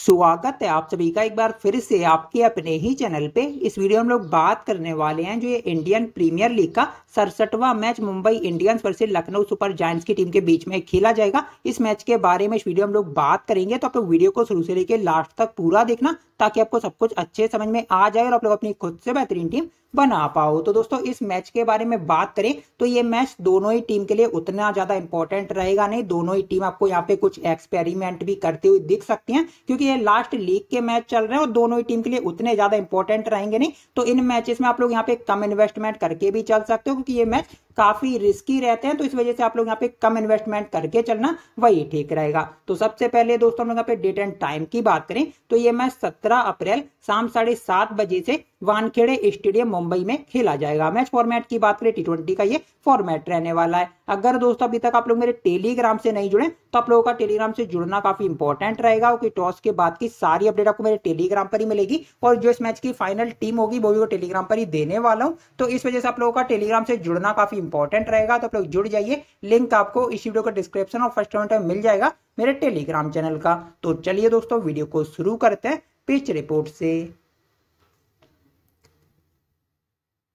स्वागत है आप सभी का एक बार फिर से आपके अपने ही चैनल पे इस वीडियो में हम लोग बात करने वाले हैं जो ये इंडियन प्रीमियर लीग का सड़सठवा match Mumbai Indians versus Lucknow Super Giants की टीम के बीच में खेला जाएगा इस मैच के बारे में इस वीडियो हम लोग बात करेंगे तो आप लोग वीडियो को शुरू से लेकर लास्ट तक पूरा देखना ताकि आपको सब कुछ अच्छे समझ में आ जाए और आप लोग अपनी खुद से बेहतरीन टीम बना पाओ तो दोस्तों इस मैच के बारे में बात करें तो ये मैच दोनों ही टीम के लिए उतना ज्यादा इंपॉर्टेंट रहेगा नहीं दोनों ही टीम आपको यहाँ पे कुछ एक्सपेरिमेंट भी करते हुए दिख सकती हैं क्योंकि ये लास्ट लीग के मैच चल रहे हैं और दोनों ही टीम के लिए उतने ज्यादा इंपॉर्टेंट रहेंगे नहीं तो इन मैचेस में आप लोग यहाँ पे कम इन्वेस्टमेंट करके भी चल सकते हो क्योंकि ये मैच काफी रिस्की रहते हैं तो इस वजह से आप लोग यहाँ पे कम इन्वेस्टमेंट करके चलना वही ठीक रहेगा तो सबसे पहले दोस्तों हम लोग यहाँ पे डेट एंड टाइम की बात करें तो ये मैच सत्रह अप्रैल शाम साढ़े सात बजे से वानखेड़े स्टेडियम मुंबई में खेला जाएगा मैच फॉर्मेट की बात करें टी ट्वेंटी का ये फॉर्मेट रहने वाला है अगर दोस्तों अभी तक आप लोग मेरे टेलीग्राम से नहीं जुड़े तो आप लोगों का टेलीग्राम से जुड़ना काफी इंपॉर्टेंट रहेगा क्योंकि टॉस के बाद की सारी अपडेट आपको मेरे टेलीग्राम पर ही मिलेगी और जो इस मैच की फाइनल टीम होगी वो भी वो टेलीग्राम पर ही देने वाला हूँ तो इस वजह से आप लोगों का टेलीग्राम से जुड़ना काफी इंपॉर्टेंट रहेगा तो आप लोग जुड़ जाइए लिंक आपको इस वीडियो का डिस्क्रिप्शन और फर्स्ट कमेंट में मिल जाएगा मेरे टेलीग्राम चैनल का तो चलिए दोस्तों वीडियो को शुरू करते हैं पिच रिपोर्ट से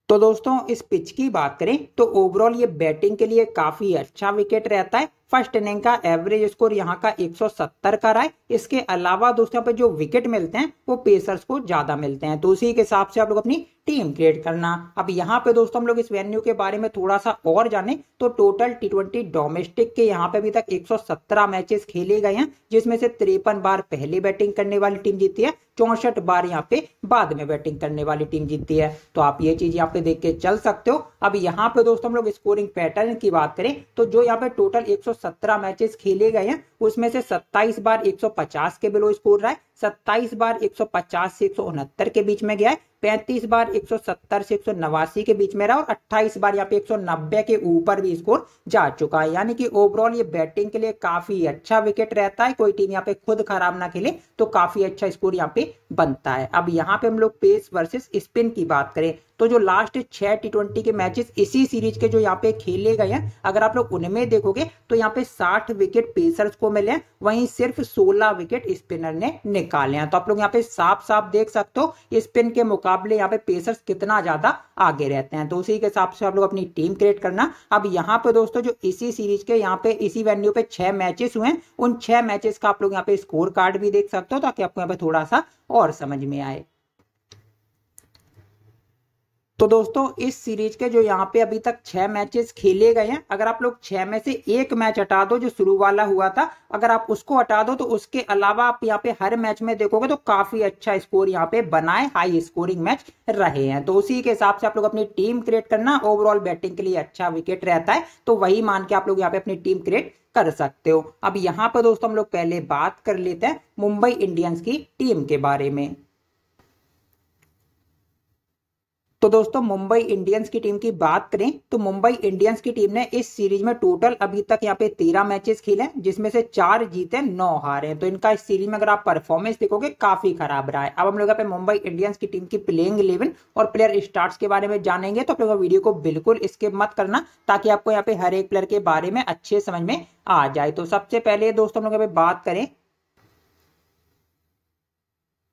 तो दोस्तों इस पिच की बात करें तो ओवरऑल ये बैटिंग के लिए काफ़ी अच्छा विकेट रहता है फर्स्ट इनिंग का एवरेज स्कोर यहाँ का 170 का रहा है इसके अलावा दोस्तों पे जो विकेट मिलते हैं वो पेसर्स को ज्यादा मिलते हैं तो उसी के हिसाब से आप लोग अपनी टीम क्रिएट करना अब यहाँ पे दोस्तों हम लोग इस वेन्यू के बारे में थोड़ा सा और जाने तो टोटल टी ट्वेंटी डोमेस्टिक के यहाँ पे अभी तक 117 मैचेस खेले गए हैं जिसमें से तिरपन बार पहले बैटिंग करने वाली टीम जीती है चौसठ बार यहाँ पे बाद में बैटिंग करने वाली टीम जीतती है तो आप ये चीज यहाँ पे देख के चल सकते हो अब यहाँ पे दोस्तों हम लोग स्कोरिंग पैटर्न की बात करें तो जो यहाँ पे टोटल एक सत्रह मैचेस खेले गए हैं उसमें से सत्ताईस बार एक सौ पचास के बिलो स्कोर रहा है सत्ताईस बार 150 से एक के बीच में गया है पैंतीस बार 170 से एक के बीच में रहा और 28 बार यहाँ पे 190 के ऊपर भी स्कोर जा चुका है यानी कि ओवरऑल ये बैटिंग के लिए काफी अच्छा विकेट रहता है कोई टीम यहाँ पे खुद खराब ना खेले तो काफी अच्छा स्कोर यहाँ पे बनता है अब यहाँ पे हम लोग पेस वर्सेस स्पिन की बात करें तो जो लास्ट छह टी ट्वेंटी के मैचेस इसी सीरीज के जो यहाँ पे खेले गए हैं अगर आप लोग उनमें देखोगे तो यहाँ पे साठ विकेट पेसर्स को मिले वहीं सिर्फ सोलह विकेट स्पिनर ने निकले निकाले हैं तो आप लोग यहाँ पे साफ साफ देख सकते हो स्पिन के मुकाबले यहाँ पे पेसर्स कितना ज्यादा आगे रहते हैं तो उसी के हिसाब से आप लोग अपनी टीम क्रिएट करना अब यहाँ पे दोस्तों जो इसी सीरीज के यहाँ पे इसी वेन्यू पे छह मैचेस हुए उन छह मैचेस का आप लोग यहाँ पे स्कोर कार्ड भी देख सकते हो ताकि आपको यहाँ पे थोड़ा सा और समझ में आए तो दोस्तों इस सीरीज के जो यहाँ पे अभी तक छह मैचेस खेले गए हैं अगर आप लोग छह में से एक मैच हटा दो जो शुरू वाला हुआ था अगर आप उसको हटा दो तो उसके अलावा आप यहाँ पे हर मैच में देखोगे तो काफी अच्छा स्कोर यहाँ पे बनाए हाई स्कोरिंग मैच रहे हैं तो उसी के हिसाब से आप लोग अपनी टीम क्रिएट करना ओवरऑल बैटिंग के लिए अच्छा विकेट रहता है तो वही मान के आप लोग यहाँ पे अपनी टीम क्रिएट कर सकते हो अब यहाँ पर दोस्तों हम लोग पहले बात कर लेते हैं मुंबई इंडियंस की टीम के बारे में तो दोस्तों मुंबई इंडियंस की टीम की बात करें तो मुंबई इंडियंस की टीम ने इस सीरीज में टोटल अभी तक यहाँ पे तेरह मैचेस खेले जिसमें से चार जीते नौ हारे तो इनका इस सीरीज में अगर आप परफॉर्मेंस देखोगे काफी खराब रहा है अब हम लोग यहाँ पे मुंबई इंडियंस की टीम की प्लेइंग इलेवन और प्लेयर स्टार्ट के बारे में जानेंगे तो अपने वीडियो को बिल्कुल स्किप मत करना ताकि आपको यहाँ पे हर एक प्लेयर के बारे में अच्छे समझ में आ जाए तो सबसे पहले दोस्तों हम लोग यहाँ पे बात करें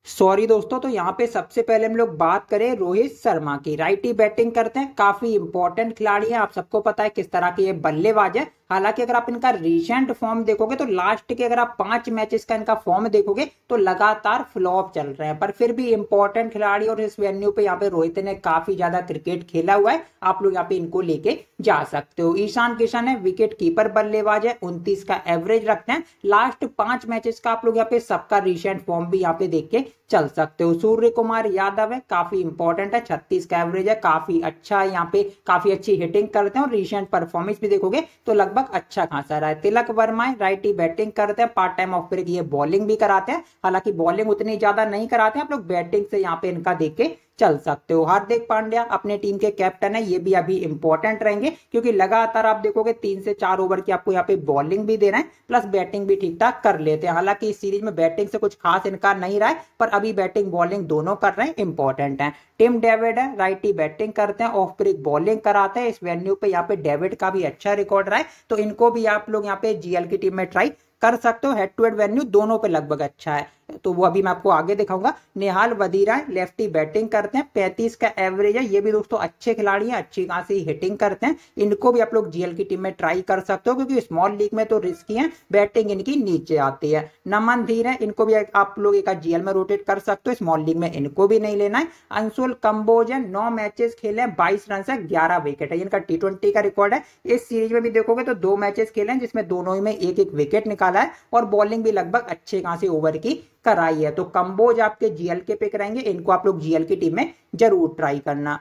सॉरी दोस्तों तो यहाँ पे सबसे पहले हम लोग बात करें रोहित शर्मा की राइटी बैटिंग करते हैं काफी इंपॉर्टेंट खिलाड़ी है आप सबको पता है किस तरह के ये बल्लेबाज है हालांकि अगर आप इनका रिसेंट फॉर्म देखोगे तो लास्ट के अगर आप पांच मैचेस का इनका फॉर्म देखोगे तो लगातार फ्लॉप चल रहे हैं पर फिर भी इंपॉर्टेंट खिलाड़ी और इस वेन्यू पे यहाँ पे रोहित ने काफी ज्यादा क्रिकेट खेला हुआ है आप लोग यहाँ पे इनको लेके जा सकते हो ईशान किशन है विकेट कीपर बल्लेबाज है उनतीस का एवरेज रखते हैं लास्ट पांच मैचेस का आप लोग यहाँ पे सबका रिसेंट फॉर्म भी यहाँ पे देख के चल सकते हो सूर्य कुमार यादव है काफी इंपॉर्टेंट है छत्तीस का एवरेज है काफी अच्छा है यहाँ पे काफी अच्छी हिटिंग करते हैं और रिसेंट परफॉर्मेंस भी देखोगे तो लगभग लगभग अच्छा खासा रहा है तिलक वर्मा राइट ही बैटिंग करते हैं पार्ट टाइम ऑफ ब्रेक ये बॉलिंग भी कराते हैं हालांकि बॉलिंग उतनी ज्यादा नहीं कराते हैं आप लोग बैटिंग से यहाँ पे इनका देख के चल सकते हो हार्दिक पांड्या अपने टीम के कैप्टन है ये भी अभी इंपॉर्टेंट रहेंगे क्योंकि लगातार आप देखोगे तीन से चार ओवर की आपको यहाँ पे बॉलिंग भी दे रहे हैं प्लस बैटिंग भी ठीक ठाक कर लेते हैं हालांकि इस सीरीज में बैटिंग से कुछ खास इनकार नहीं रहा है पर अभी बैटिंग बॉलिंग दोनों कर रहे हैं इंपॉर्टेंट है टिम डेविड है राइटी बैटिंग करते हैं ऑफ ब्रिक बॉलिंग कराते हैं इस वेन्यू पे यहाँ पे डेविड का भी अच्छा रिकॉर्ड रहा है तो इनको भी आप लोग यहाँ पे जीएल की टीम में ट्राई कर सकते हो हेड टू हेड वेन्यू दोनों पे लगभग अच्छा है तो वो अभी मैं आपको आगे दिखाऊंगा निहाल वदीरा लेफ्टी बैटिंग करते हैं पैंतीस का एवरेज है ये भी दोस्तों अच्छे खिलाड़ी हैं अच्छी खासी हिटिंग करते हैं इनको भी आप लोग जीएल की टीम में ट्राई कर सकते हो क्योंकि स्मॉल लीग में तो रिस्की है बैटिंग इनकी नीचे आती है नमन धीर है इनको भी आप लोग एक जीएल में रोटेट कर सकते हो स्मॉल लीग में इनको भी नहीं लेना है अंशुल कम्बोज है नौ मैचेस खेले हैं बाईस रन से ग्यारह विकेट है इनका टी का रिकॉर्ड है इस सीरीज में भी देखोगे तो दो मैचेस खेले हैं जिसमें दोनों ही में एक एक विकेट निकाल निकाला है और बॉलिंग भी लगभग अच्छे कहां से ओवर की कराई है तो कम्बोज आपके जीएल के पिक रहेंगे इनको आप लोग जीएल की टीम में जरूर ट्राई करना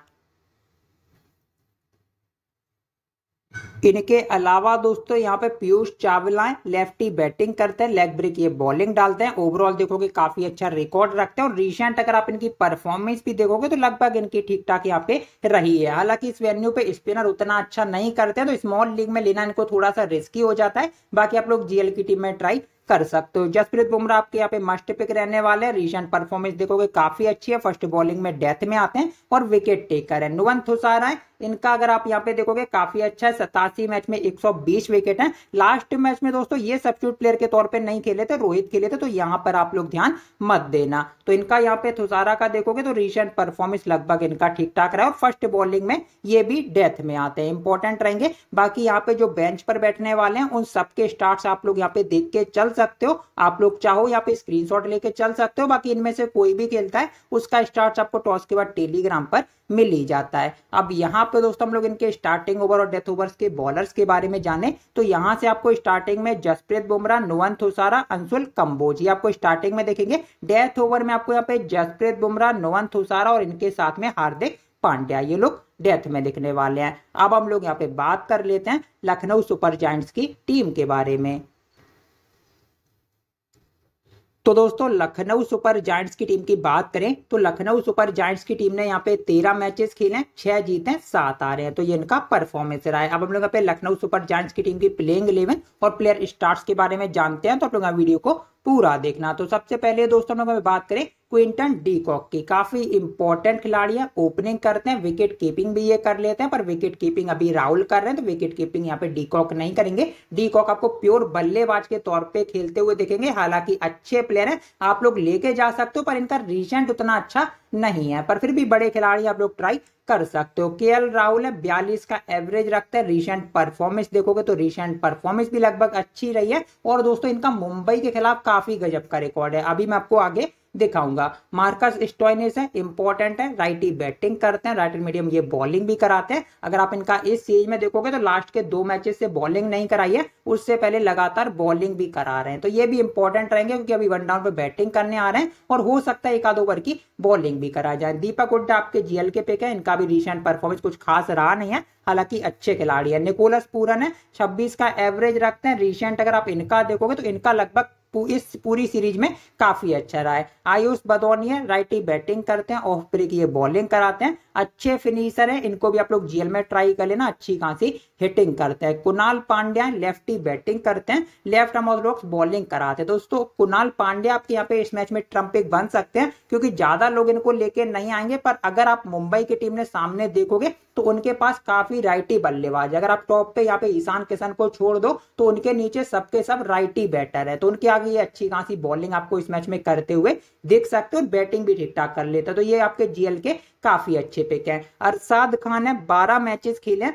इनके अलावा दोस्तों यहाँ पे पीयूष चावला लेफ्टी बैटिंग करते हैं लेग ब्रेक ये बॉलिंग डालते हैं ओवरऑल देखोगे काफी अच्छा रिकॉर्ड रखते हैं और रिसेंट अगर आप इनकी परफॉर्मेंस भी देखोगे तो लगभग इनकी ठीक ठाक यहाँ पे रही है हालांकि इस वेन्यू पे स्पिनर उतना अच्छा नहीं करते हैं तो स्मॉल लीग में लेना इनको थोड़ा सा रिस्की हो जाता है बाकी आप लोग जीएल की टीम में ट्राई कर सकते हो जसप्रीत बुमराह आपके यहाँ पे मस्ट पिक रहने वाले हैं रिसेंट परफॉर्मेंस देखोगे काफी अच्छी है फर्स्ट बॉलिंग में डेथ में आते हैं और विकेट टेकर है नुवंत थुसारा है इनका अगर आप यहाँ पे देखोगे काफी अच्छा है सतासी मैच में 120 विकेट है लास्ट मैच में दोस्तों ये सब्सिट्यूट प्लेयर के तौर पर नहीं खेले थे रोहित खेले थे तो यहाँ पर आप लोग ध्यान मत देना तो इनका यहाँ पे थुसारा का देखोगे तो रिसेंट परफॉर्मेंस लगभग इनका ठीक ठाक रहा और फर्स्ट बॉलिंग में ये भी डेथ में आते हैं इंपॉर्टेंट रहेंगे बाकी यहाँ पे जो बेंच पर बैठने वाले हैं उन सबके स्टार्ट आप लोग यहाँ पे देख के चल सकते हो आप लोग चाहो यहाँ पे स्क्रीन लेके चल सकते हो बाकी इनमें से कोई भी खेलता है उसका स्टार्ट आपको टॉस के बाद टेलीग्राम पर मिल ही जाता है अब यहाँ पे तो दोस्तों हम लोग इनके स्टार्टिंग ओवर और डेथ ओवर के बॉलर्स के बारे में जाने तो यहाँ से आपको स्टार्टिंग में जसप्रीत बुमराह नुवन थुसारा अंशुल कंबोज ये आपको स्टार्टिंग में देखेंगे डेथ ओवर में आपको यहाँ पे जसप्रीत बुमराह नुवन थुसारा और इनके साथ में हार्दिक पांड्या ये लोग डेथ में दिखने वाले हैं अब हम लोग यहाँ पे बात कर लेते हैं लखनऊ सुपर जॉइंट्स की टीम के बारे में तो दोस्तों लखनऊ सुपर जायंट्स की टीम की बात करें तो लखनऊ सुपर जायंट्स की टीम ने यहाँ पे तेरह मैचेस खेले हैं छह जीते हैं सात आ रहे हैं तो ये इनका परफॉर्मेंस रहा है अब हम लोग यहाँ पे लखनऊ सुपर जायंट्स की टीम की प्लेइंग इलेवन और प्लेयर स्टार्ट के बारे में जानते हैं तो आप लोग वीडियो को पूरा देखना तो सबसे पहले दोस्तों हम लोग बात करें क्विंटन डीकॉक की काफी इंपॉर्टेंट खिलाड़ी है ओपनिंग करते हैं विकेट कीपिंग भी ये कर लेते हैं पर विकेट कीपिंग अभी राहुल कर रहे हैं तो विकेट कीपिंग यहाँ पे डीकॉक नहीं करेंगे डीकॉक आपको प्योर बल्लेबाज के तौर पे खेलते हुए देखेंगे हालांकि अच्छे प्लेयर हैं आप लोग लेके जा सकते हो पर इनका रिसेंट उतना अच्छा नहीं है पर फिर भी बड़े खिलाड़ी आप लोग ट्राई कर सकते हो के राहुल है बयालीस का एवरेज रखते है रिसेंट परफॉर्मेंस देखोगे तो रिसेंट परफॉर्मेंस भी लगभग अच्छी रही है और दोस्तों इनका मुंबई के खिलाफ काफी गजब का रिकॉर्ड है अभी मैं आपको आगे दिखाऊंगा मार्कस स्टोइनिस है इंपॉर्टेंट है राइटी बैटिंग करते हैं राइट मीडियम ये बॉलिंग भी कराते हैं अगर आप इनका इस सीरीज में देखोगे तो लास्ट के दो मैचेस से बॉलिंग नहीं कराई है उससे पहले लगातार बॉलिंग भी करा रहे हैं तो ये भी इंपॉर्टेंट रहेंगे क्योंकि अभी वन डाउन पर बैटिंग करने आ रहे हैं और हो सकता है एक आध ओवर की बॉलिंग भी करा जाए दीपक हुड्डा आपके जीएल के पिक है इनका भी रिसेंट परफॉर्मेंस कुछ खास रहा नहीं है हालांकि अच्छे खिलाड़ी है निकोलस पूरन है छब्बीस का एवरेज रखते हैं रिसेंट अगर आप इनका देखोगे तो इनका लगभग इस पूरी सीरीज में काफी अच्छा रहा है Ayush Badoni right righty batting करते हैं ऑफ ब्रेक ये बॉलिंग कराते हैं अच्छे फिनिशर है इनको भी आप लोग जीएल में ट्राई कर लेना अच्छी खासी हिटिंग करते हैं कुणाल पांड्या लेफ्टी बैटिंग करते हैं लेफ्ट हम बॉलिंग कराते हैं दोस्तों कुणाल पांड्या आपके यहाँ पे इस मैच में ट्रम्पिक बन सकते हैं क्योंकि ज्यादा लोग इनको लेके नहीं आएंगे पर अगर आप मुंबई की टीम ने सामने देखोगे तो उनके पास काफी राइटी बल्लेबाज है अगर आप टॉप पे यहाँ पे ईशान किशन को छोड़ दो तो उनके नीचे सबके सब राइटी बैटर है तो उनके आगे ये अच्छी खासी बॉलिंग आपको इस मैच में करते हुए देख सकते हो बैटिंग भी ठीक ठाक कर लेते तो ये आपके जीएल के काफी अच्छे पिक है अरसाद खान है बारह मैचेस खेले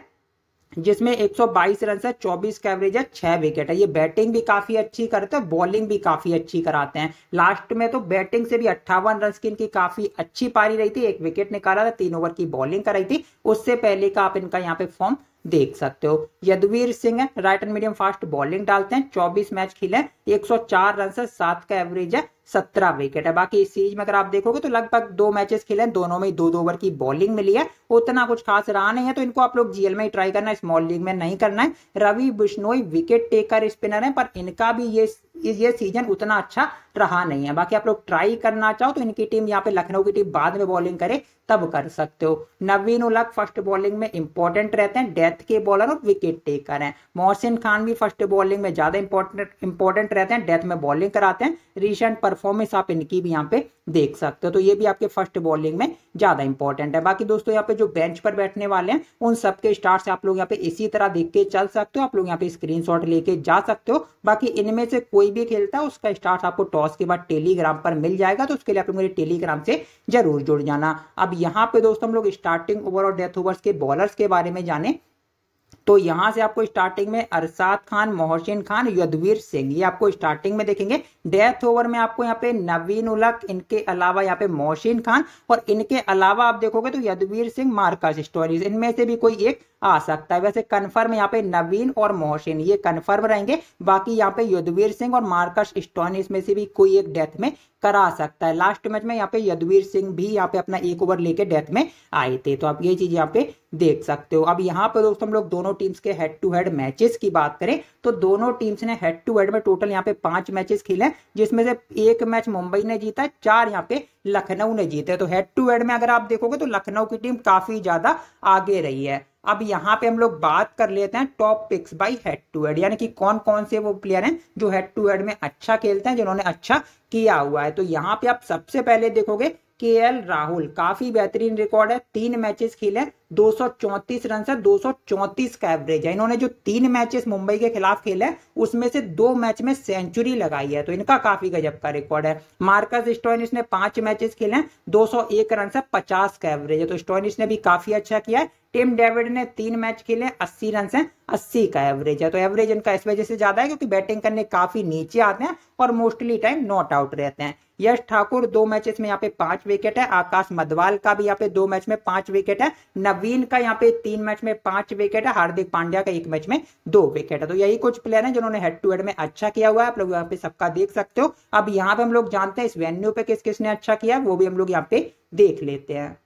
जिसमें 122 रन से 24 का एवरेज है छह विकेट है ये बैटिंग भी काफी अच्छी करते हैं बॉलिंग भी काफी अच्छी कराते हैं लास्ट में तो बैटिंग से भी अट्ठावन रन की इनकी काफी अच्छी पारी रही थी एक विकेट निकाला था तीन ओवर की बॉलिंग कराई थी उससे पहले का आप इनका यहाँ पे फॉर्म देख सकते हो यदवीर सिंह है right and medium fast bowling डालते हैं 24 मैच खेले 104 रन से सात का एवरेज है सत्रह विकेट है बाकी इस सीरीज में अगर आप देखोगे तो लगभग दो मैचेस खेले दोनों में दो दो ओवर की बॉलिंग मिली है उतना कुछ खास रहा नहीं है तो इनको आप लोग जीएल में ही ट्राई करना है स्मॉल लीग में नहीं करना है Ravi Bishnoi wicket taker spinner है पर इनका भी ये ये सीजन उतना अच्छा रहा नहीं है बाकी आप लोग ट्राई करना चाहो तो इनकी टीम यहाँ पे लखनऊ की टीम बाद में बॉलिंग करे तब कर सकते हो नवीन उलक फर्स्ट बॉलिंग में इंपॉर्टेंट रहते हैं डेथ के बॉलर और विकेट टेकर हैं मोहसिन खान भी फर्स्ट बॉलिंग में ज्यादा इंपॉर्टेंट इंपॉर्टेंट रहते हैं डेथ में बॉलिंग कराते हैं रिसेंट परफॉर्मेंस आप इनकी भी यहाँ पे देख सकते हो तो ये भी आपके फर्स्ट बॉलिंग में ज्यादा इंपॉर्टेंट है बाकी दोस्तों यहाँ पे जो बेंच पर बैठने वाले हैं उन सबके स्टार्ट से आप लोग यहाँ पे इसी तरह देख के चल सकते हो आप लोग यहाँ पे स्क्रीन लेके जा सकते हो बाकी इनमें से कोई कोई भी खेलता है उसका स्टार्ट आपको टॉस के बाद टेलीग्राम पर मिल जाएगा तो उसके लिए आप मेरे टेलीग्राम से जरूर जुड़ जाना अब यहाँ पे दोस्तों हम लोग स्टार्टिंग ओवर और डेथ ओवर के बॉलर्स के बारे में जाने तो यहां से आपको स्टार्टिंग में अरसाद खान मोहसिन खान यदवीर सिंह ये आपको स्टार्टिंग में देखेंगे डेथ ओवर में आपको यहाँ पे नवीन उलक इनके अलावा यहाँ पे मोहसिन खान और इनके अलावा आप देखोगे तो यदवीर सिंह मार्कस स्टोरीज इनमें से भी कोई एक आ सकता है वैसे कन्फर्म यहाँ पे नवीन और मोहसिन ये कन्फर्म रहेंगे बाकी यहाँ पे युद्धवीर सिंह और मार्कस स्टोन इसमें से भी कोई एक डेथ में करा सकता है लास्ट मैच में यहाँ पे युद्धवीर सिंह भी यहाँ पे अपना एक ओवर लेके डेथ में आए थे तो आप ये चीज यहाँ पे देख सकते हो अब यहाँ पे दोस्तों हम लोग दोनों टीम्स के हेड टू हेड मैचेस की बात करें तो दोनों टीम्स ने हेड टू हेड में टोटल यहाँ पे पांच मैचेस खेले जिसमें से एक मैच मुंबई ने जीता चार यहाँ पे लखनऊ ने जीते तो हेड टू हेड में अगर आप देखोगे तो लखनऊ की टीम काफी ज्यादा आगे रही है अब यहाँ पे हम लोग बात कर लेते हैं top picks by head to head यानी कि कौन कौन से वो प्लेयर हैं जो हेड टू हेड में अच्छा खेलते हैं जिन्होंने अच्छा किया हुआ है तो यहाँ पे आप सबसे पहले देखोगे के एल राहुल काफी बेहतरीन रिकॉर्ड है तीन मैचेस खेले 234 रन से 234 का एवरेज है इन्होंने जो तीन मैचेस मुंबई के खिलाफ खेले उसमें से दो मैच में सेंचुरी लगाई है तो इनका काफी गजब का रिकॉर्ड है मार्कस स्टोइनिस ने पांच मैचेस खेले 201 रन से 50 का एवरेज है तो स्टोइनिस ने भी काफी अच्छा किया है टिम डेविड ने तीन मैच खेले अस्सी रन है अस्सी का एवरेज है तो एवरेज इनका इस वजह से ज्यादा है क्योंकि बैटिंग करने काफी नीचे आते हैं और मोस्टली टाइम नॉट आउट रहते हैं यश ठाकुर दो मैचेस में यहाँ पे पांच विकेट है आकाश मधवाल का भी यहाँ पे दो मैच में पांच विकेट है नवीन का यहाँ पे तीन मैच में पांच विकेट है हार्दिक पांड्या का एक मैच में दो विकेट है तो यही कुछ प्लेयर हैं जिन्होंने हेड टू हेड में अच्छा किया हुआ है आप लोग यहाँ पे सबका देख सकते हो अब यहाँ पे हम लोग जानते हैं इस वेन्यू पे किस किसने अच्छा किया वो भी हम लोग यहाँ पे देख लेते हैं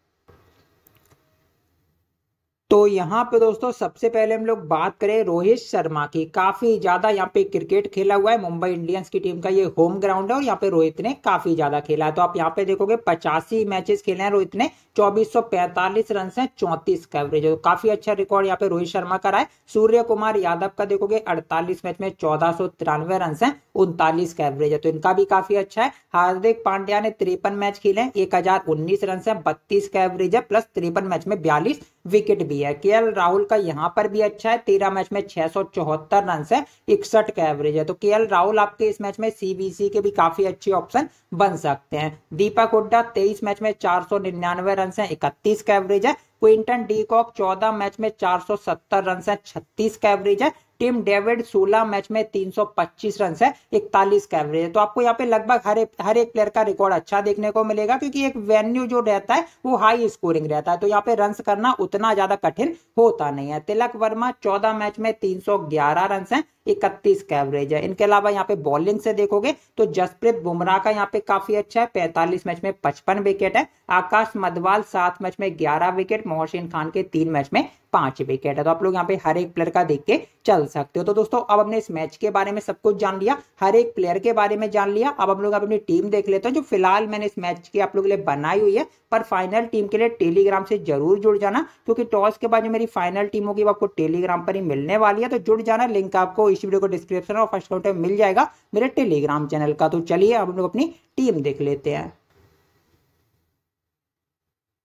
तो यहाँ पे दोस्तों सबसे पहले हम लोग बात करें रोहित शर्मा की काफी ज्यादा यहाँ पे क्रिकेट खेला हुआ है मुंबई इंडियंस की टीम का ये होम ग्राउंड है और यहाँ पे रोहित ने काफी ज्यादा खेला है तो आप यहाँ पे देखोगे पचासी मैचेस खेले हैं रोहित ने 2445 रन है चौंतीस कवरेज तो काफी अच्छा रिकॉर्ड यहाँ पे रोहित शर्मा का रहा है सूर्य कुमार यादव का देखोगे अड़तालीस मैच में चौदह सौ तिरानवे रन है उनतालीस एवरेज है तो इनका भी काफी अच्छा है हार्दिक पांड्या ने तिरपन मैच खेले एक हजार उन्नीस रन है बत्तीस का एवरेज है प्लस तिरपन मैच में बयालीस विकेट भी है के राहुल का यहाँ पर भी अच्छा है तेरह मैच में छह रन है इकसठ का एवरेज है तो के राहुल आपके इस मैच में सीबीसी के भी काफी अच्छे ऑप्शन बन सकते हैं दीपक हुड्डा तेईस मैच में चार सौ निन्यानवे रन है इकतीस का एवरेज है क्विंटन डीकॉक चौदह मैच में चार सौ सत्तर रन है छत्तीस का एवरेज है टीम डेविड 16 मैच में 325 रन है इकतालीस का एवरेज है तो आपको यहाँ पे लगभग हर एक हर एक प्लेयर का रिकॉर्ड अच्छा देखने को मिलेगा क्योंकि एक वेन्यू जो रहता है वो हाई स्कोरिंग रहता है तो यहाँ पे रन करना उतना ज्यादा कठिन होता नहीं है तिलक वर्मा चौदह मैच में तीन सौ ग्यारह रन है इकतीस का एवरेज है इनके अलावा यहाँ पे बॉलिंग से देखोगे तो जसप्रीत बुमराह का यहाँ पे काफी अच्छा है पैंतालीस मैच में पचपन विकेट है आकाश मधवाल सात मैच में ग्यारह विकेट मोहसिन खान के तीन मैच में पांच विकेट है तो आप लोग यहाँ पे हर एक प्लेयर का देख के चल सकते हो तो दोस्तों अब हमने इस मैच के बारे में सब कुछ जान लिया हर एक प्लेयर के बारे में जान लिया अब हम लोग अपनी टीम देख लेते हैं जो फिलहाल मैंने इस मैच की आप लोग लिए बनाई हुई है पर फाइनल टीम के लिए टेलीग्राम से जरूर जुड़ जाना क्योंकि टॉस के बाद जो मेरी फाइनल टीम होगी वो आपको टेलीग्राम पर ही मिलने वाली है तो जुड़ जाना लिंक आपको इस वीडियो को डिस्क्रिप्शन और फर्स्ट कॉन्टेंट मिल जाएगा मेरे टेलीग्राम चैनल का तो चलिए हम लोग अपनी टीम देख लेते हैं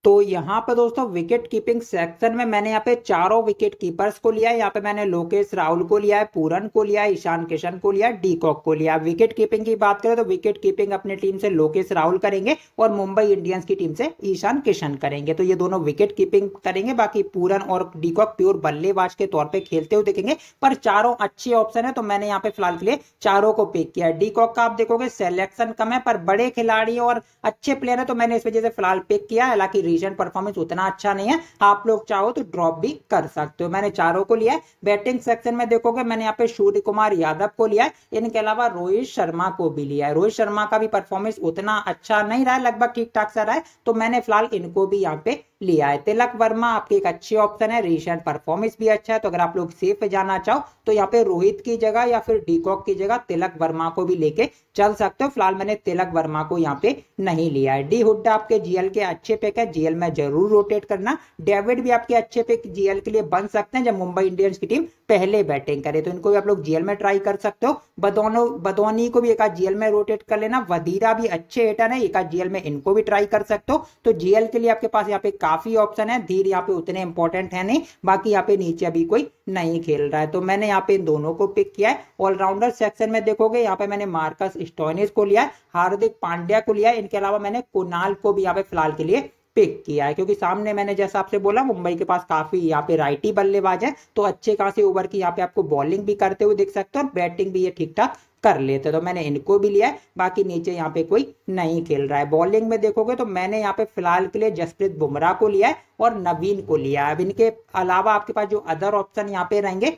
तो यहाँ पे दोस्तों विकेट कीपिंग सेक्शन में मैंने यहाँ पे चारों विकेट कीपर्स को लिया है यहाँ पे मैंने लोकेश राहुल को लिया है पूरन को लिया है ईशान किशन को लिया डीकॉक को लिया विकेट कीपिंग की बात करें तो विकेट कीपिंग अपने टीम से लोकेश राहुल करेंगे और मुंबई इंडियंस की टीम से ईशान किशन करेंगे तो ये दोनों विकेट कीपिंग करेंगे बाकी पूरन और डीकॉक प्योर बल्लेबाज के तौर पर खेलते हुए देखेंगे पर चारों अच्छे ऑप्शन है तो मैंने यहाँ पे फिलहाल के लिए चारों को पिक किया डी डीकॉक का आप देखोगे सेलेक्शन कम है पर बड़े खिलाड़ी और अच्छे प्लेयर है तो मैंने इस वजह से फिलहाल पिक किया हालांकि रीसेंट परफॉर्मेंस उतना अच्छा नहीं है आप लोग चाहो तो ड्रॉप भी कर सकते हो मैंने चारों को लिया है बैटिंग सेक्शन में देखोगे मैंने यहाँ पे सूर्य कुमार यादव को लिया है इनके अलावा रोहित शर्मा को भी लिया है रोहित शर्मा का भी परफॉर्मेंस उतना अच्छा नहीं रहा लगभग ठीक ठाक सा रहा है तो मैंने फिलहाल इनको भी यहाँ पे लिया है तिलक वर्मा आपके एक अच्छे ऑप्शन है रिसेंट परफॉर्मेंस भी अच्छा है तो अगर आप लोग सेफ जाना चाहो तो यहाँ पे रोहित की जगह या फिर डीकॉक की जगह तिलक वर्मा को भी लेके चल सकते हो फिलहाल मैंने तिलक वर्मा को यहाँ पे नहीं लिया है डी हुडा आपके जीएल के अच्छे पिक है जीएल में जरूर रोटेट करना डेविड भी आपके अच्छे पिक जीएल के लिए बन सकते हैं जब मुंबई इंडियंस की टीम पहले बैटिंग करे तो इनको भी आप लोग जीएल में ट्राई कर सकते हो बदोनो बदोनी को भी एक जीएल में रोटेट कर लेना वधीरा भी अच्छे हेटर है एक जीएल में इनको भी ट्राई कर सकते हो तो जीएल के लिए आपके पास यहाँ पे काफ़ी ऑप्शन है धीर यहाँ पे उतने इंपॉर्टेंट है नहीं बाकी यहाँ पे नीचे अभी कोई नहीं खेल रहा है तो मैंने यहाँ पे इन दोनों को पिक किया है ऑलराउंडर सेक्शन में देखोगे यहाँ पे मैंने मार्कस स्टोनिस को लिया है हार्दिक पांड्या को लिया है इनके अलावा मैंने कुनाल को भी यहाँ पे फिलहाल के लिए पिक किया है क्योंकि सामने मैंने जैसा आपसे बोला मुंबई के पास काफी यहाँ पे राइटी बल्लेबाज है तो अच्छे खासे ओवर की यहाँ पे आपको बॉलिंग भी करते हुए देख सकते हो और बैटिंग भी ये ठीक ठाक कर लेते तो मैंने इनको भी लिया है बाकी नीचे यहाँ पे कोई नहीं खेल रहा है बॉलिंग में देखोगे तो मैंने यहाँ पे फिलहाल के लिए जसप्रीत बुमराह को लिया है और नवीन को लिया है अब इनके अलावा आपके पास जो अदर ऑप्शन यहाँ पे रहेंगे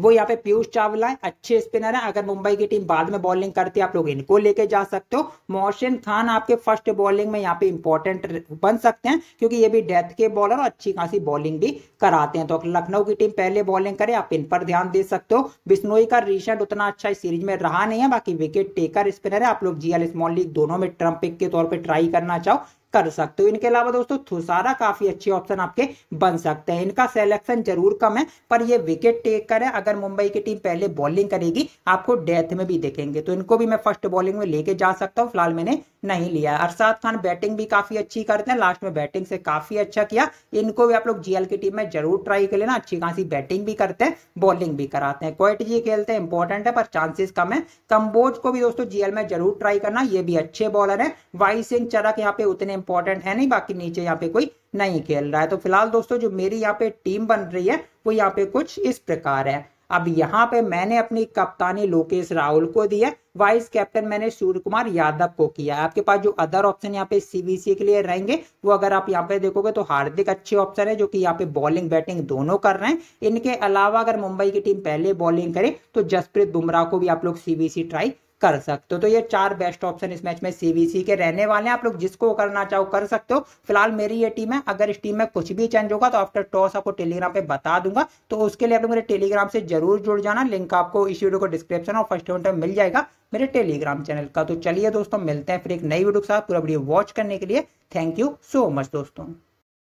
वो यहाँ पे पीयूष चावला है अच्छे स्पिनर है अगर मुंबई की टीम बाद में बॉलिंग करती है आप लोग इनको लेके जा सकते हो मोहसिन खान आपके फर्स्ट बॉलिंग में यहाँ पे इंपॉर्टेंट बन सकते हैं क्योंकि ये भी डेथ के बॉलर और अच्छी खासी बॉलिंग भी कराते हैं तो लखनऊ की टीम पहले बॉलिंग करे आप इन पर ध्यान दे सकते हो बिश्नोई का रिसेंट उतना अच्छा इस सीरीज में रहा नहीं है बाकी विकेट टेकर स्पिनर है आप लोग जीएल स्मॉल लीग दोनों में ट्रम्पिक के तौर पर ट्राई करना चाहो कर सकते हो इनके अलावा दोस्तों थुसारा काफी अच्छे ऑप्शन आपके बन सकते हैं इनका सिलेक्शन जरूर कम है पर ये विकेट टेकर है अगर मुंबई की टीम पहले बॉलिंग करेगी आपको डेथ में भी देखेंगे तो इनको भी मैं फर्स्ट बॉलिंग में लेके जा सकता हूँ फिलहाल मैंने नहीं लिया अरसाद खान बैटिंग भी काफी अच्छी करते हैं लास्ट में बैटिंग से काफी अच्छा किया इनको भी आप लोग जीएल की टीम में जरूर ट्राई कर लेना अच्छी खासी बैटिंग भी करते हैं बॉलिंग भी कराते हैं क्वेट जी खेलते हैं इंपॉर्टेंट है पर चांसेस कम है कम्बोज को भी दोस्तों जीएल में जरूर ट्राई करना ये भी अच्छे बॉलर है वाई सिंह चरक यहाँ पे उतने इंपॉर्टेंट है नहीं बाकी नीचे यहाँ पे कोई नहीं खेल रहा है तो फिलहाल दोस्तों जो मेरी यहाँ पे टीम बन रही है वो यहाँ पे कुछ इस प्रकार है अब यहाँ पे मैंने अपनी कप्तानी लोकेश राहुल को दी है वाइस कैप्टन मैंने सूर्य कुमार यादव को किया है आपके पास जो अदर ऑप्शन यहाँ पे सीबीसी के लिए रहेंगे वो अगर आप यहाँ पे देखोगे तो हार्दिक अच्छे ऑप्शन है जो कि यहाँ पे बॉलिंग बैटिंग दोनों कर रहे हैं इनके अलावा अगर मुंबई की टीम पहले बॉलिंग करे तो जसप्रीत बुमराह को भी आप लोग सीबीसी ट्राई कर सकते हो तो ये चार बेस्ट ऑप्शन इस मैच में सीबीसी के रहने वाले हैं आप लोग जिसको करना चाहो कर सकते हो फिलहाल मेरी ये टीम है अगर इस टीम में कुछ भी चेंज होगा तो आफ्टर टॉस आपको टेलीग्राम पे बता दूंगा तो उसके लिए आप लोग मेरे टेलीग्राम से जरूर जुड़ जाना लिंक आपको इस वीडियो को डिस्क्रिप्शन और फर्स्ट में मिल जाएगा मेरे टेलीग्राम चैनल का तो चलिए दोस्तों मिलते हैं फिर एक नई वीडियो के साथ पूरा वीडियो वॉच करने के लिए थैंक यू सो मच दोस्तों